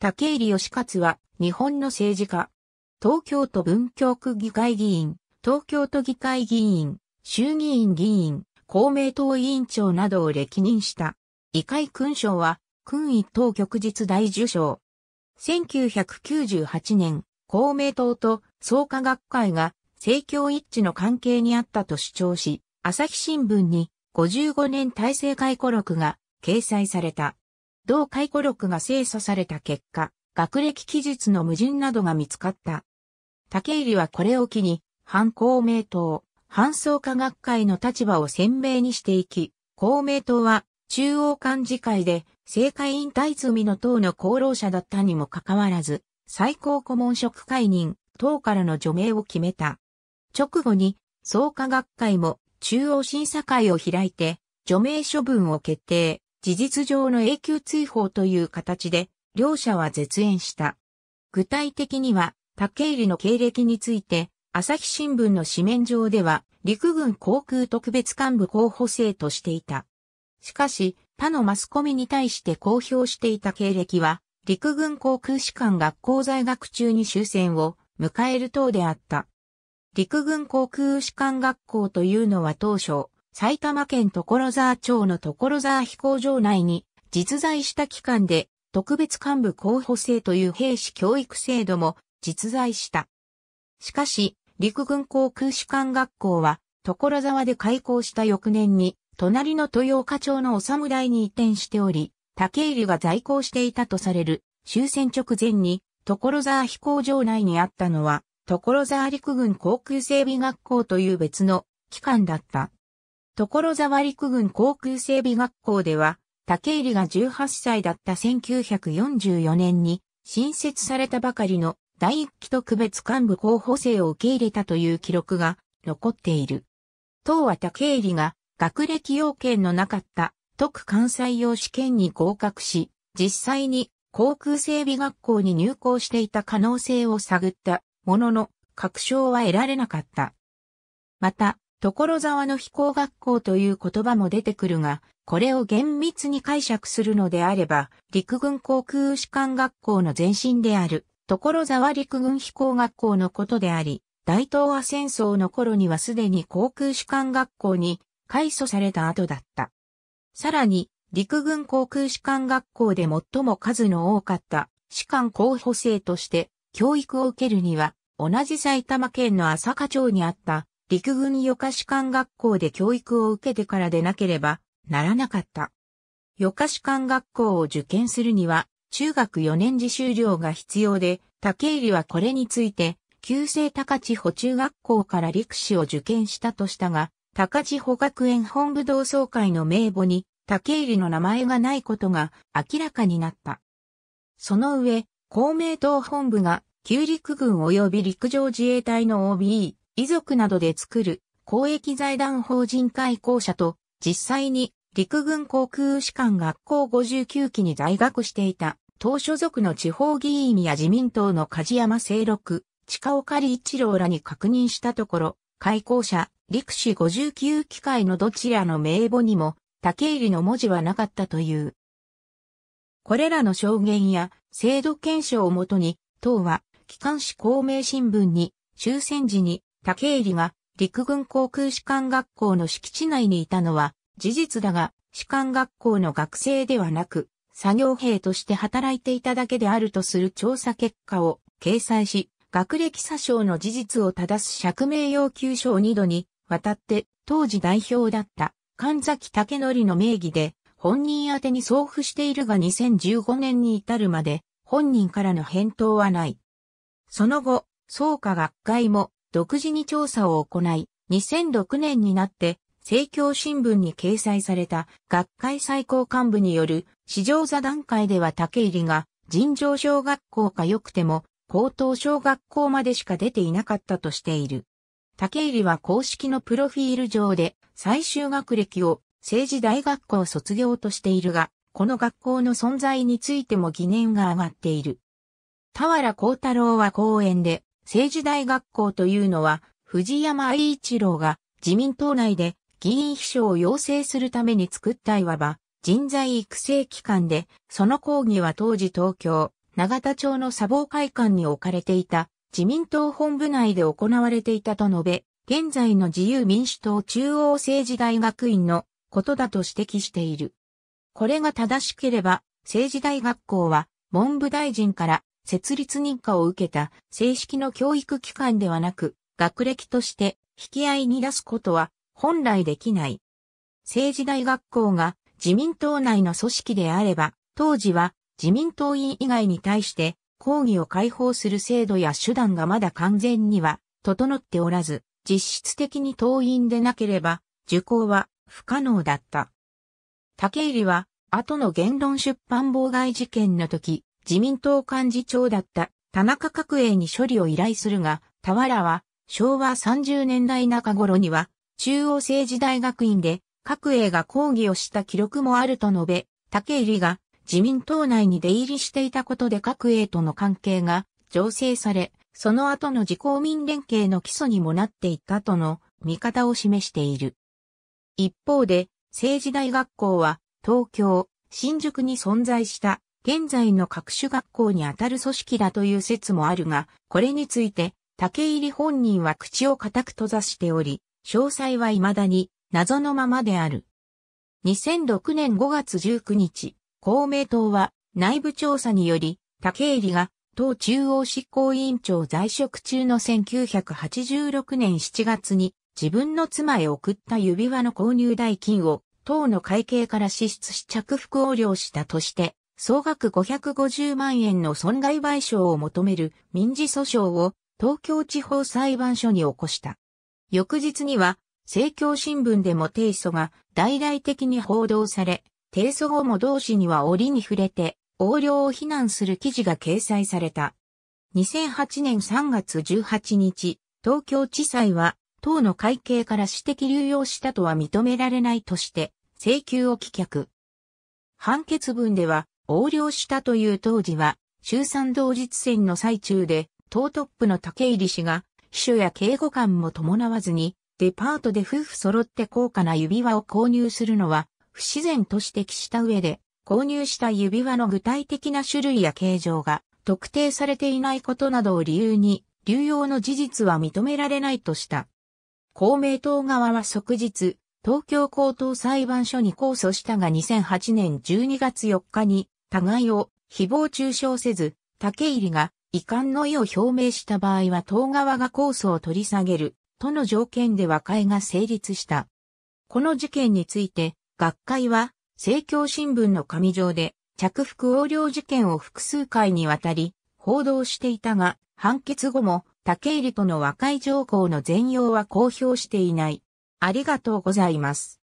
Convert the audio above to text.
武入義勝は、日本の政治家。東京都文京区議会議員、東京都議会議員、衆議院議員、公明党委員長などを歴任した。議会勲章は、勲位当局実大受章。1998年、公明党と創価学会が政教一致の関係にあったと主張し、朝日新聞に55年体制回顧録が掲載された。同回顧録が精査された結果、学歴記述の矛盾などが見つかった。竹入はこれを機に、反公明党、反創科学会の立場を鮮明にしていき、公明党は中央幹事会で政界引退済みの党の功労者だったにもかかわらず、最高顧問職会人、党からの除名を決めた。直後に、創価学会も中央審査会を開いて、除名処分を決定。事実上の永久追放という形で、両者は絶縁した。具体的には、竹入の経歴について、朝日新聞の紙面上では、陸軍航空特別幹部候補生としていた。しかし、他のマスコミに対して公表していた経歴は、陸軍航空士官学校在学中に終戦を迎える等であった。陸軍航空士官学校というのは当初、埼玉県所沢町の所沢飛行場内に実在した機関で特別幹部候補生という兵士教育制度も実在した。しかし、陸軍航空士官学校は所沢で開校した翌年に隣の豊岡町のお侍に移転しており、竹入が在校していたとされる終戦直前に所沢飛行場内にあったのは所沢陸軍航空整備学校という別の機関だった。所沢陸軍航空整備学校では、竹入が18歳だった1944年に新設されたばかりの第一期特別幹部候補生を受け入れたという記録が残っている。当は竹入が学歴要件のなかった特関西用試験に合格し、実際に航空整備学校に入校していた可能性を探ったものの確証は得られなかった。また、所沢の飛行学校という言葉も出てくるが、これを厳密に解釈するのであれば、陸軍航空士官学校の前身である、所沢陸軍飛行学校のことであり、大東亜戦争の頃にはすでに航空士官学校に改組された後だった。さらに、陸軍航空士官学校で最も数の多かった士官候補生として教育を受けるには、同じ埼玉県の浅香町にあった陸軍予科士官学校で教育を受けてからでなければならなかった。予科士官学校を受験するには、中学4年次修了が必要で、竹入はこれについて、旧制高千穂中学校から陸士を受験したとしたが、高千穂学園本部同窓会の名簿に、竹入の名前がないことが明らかになった。その上、公明党本部が、旧陸軍及び陸上自衛隊の OB、遺族などで作る公益財団法人会校舎と実際に陸軍航空士官学校59期に在学していた当所属の地方議員や自民党の梶山清六、近岡利一郎らに確認したところ、開校者、陸士59機会のどちらの名簿にも、竹入りの文字はなかったという。これらの証言や制度検証をもとに、党は、機関紙公明新聞に、終戦時に武入が陸軍航空士官学校の敷地内にいたのは事実だが、士官学校の学生ではなく、作業兵として働いていただけであるとする調査結果を掲載し、学歴詐称の事実を正す釈明要求書を2度に渡って当時代表だった神崎武則の名義で本人宛に送付しているが2015年に至るまで本人からの返答はない。その後、創価学会も独自に調査を行い、2006年になって、政教新聞に掲載された学会最高幹部による市場座談会では竹入が尋常小学校か良くても高等小学校までしか出ていなかったとしている。竹入は公式のプロフィール上で最終学歴を政治大学校卒業としているが、この学校の存在についても疑念が上がっている。田原幸太郎は講演で、政治大学校というのは、藤山愛一郎が自民党内で議員秘書を養成するために作ったいわば人材育成機関で、その講義は当時東京、長田町の砂防会館に置かれていた自民党本部内で行われていたと述べ、現在の自由民主党中央政治大学院のことだと指摘している。これが正しければ、政治大学校は文部大臣から設立認可を受けた正式の教育機関ではなく、学歴として引き合いに出すことは本来できない。政治大学校が自民党内の組織であれば、当時は自民党員以外に対して抗議を解放する制度や手段がまだ完全には整っておらず、実質的に党員でなければ受講は不可能だった。竹入は後の言論出版妨害事件の時、自民党幹事長だった田中角栄に処理を依頼するが、田原は昭和30年代中頃には中央政治大学院で角栄が抗議をした記録もあると述べ、竹入が自民党内に出入りしていたことで各栄との関係が醸成され、その後の自公民連携の基礎にもなっていったとの見方を示している。一方で、政治大学校は東京、新宿に存在した現在の各種学校にあたる組織だという説もあるが、これについて、竹入本人は口を固く閉ざしており、詳細は未だに謎のままである。2006年5月19日、公明党は内部調査により、竹入が党中央執行委員長在職中の1986年7月に自分の妻へ送った指輪の購入代金を党の会計から支出し着服横領したとして総額550万円の損害賠償を求める民事訴訟を東京地方裁判所に起こした。翌日には、政教新聞でも提訴が大々的に報道され、提訴後も同紙には折に触れて、横領を非難する記事が掲載された。2008年3月18日、東京地裁は、党の会計から私的流用したとは認められないとして、請求を棄却。判決文では、横領したという当時は、衆参同日戦の最中で、党トップの竹入氏が、秘書や警護官も伴わずに、デパートで夫婦揃って高価な指輪を購入するのは、不自然と指摘した上で、購入した指輪の具体的な種類や形状が特定されていないことなどを理由に、流用の事実は認められないとした。公明党側は即日、東京高等裁判所に控訴したが2008年12月4日に互いを誹謗中傷せず、竹入が遺憾の意を表明した場合は党側が控訴を取り下げる、との条件で和解が成立した。この事件について、学会は、政教新聞の紙上で、着服横領事件を複数回にわたり、報道していたが、判決後も、竹入との和解条項の全容は公表していない。ありがとうございます。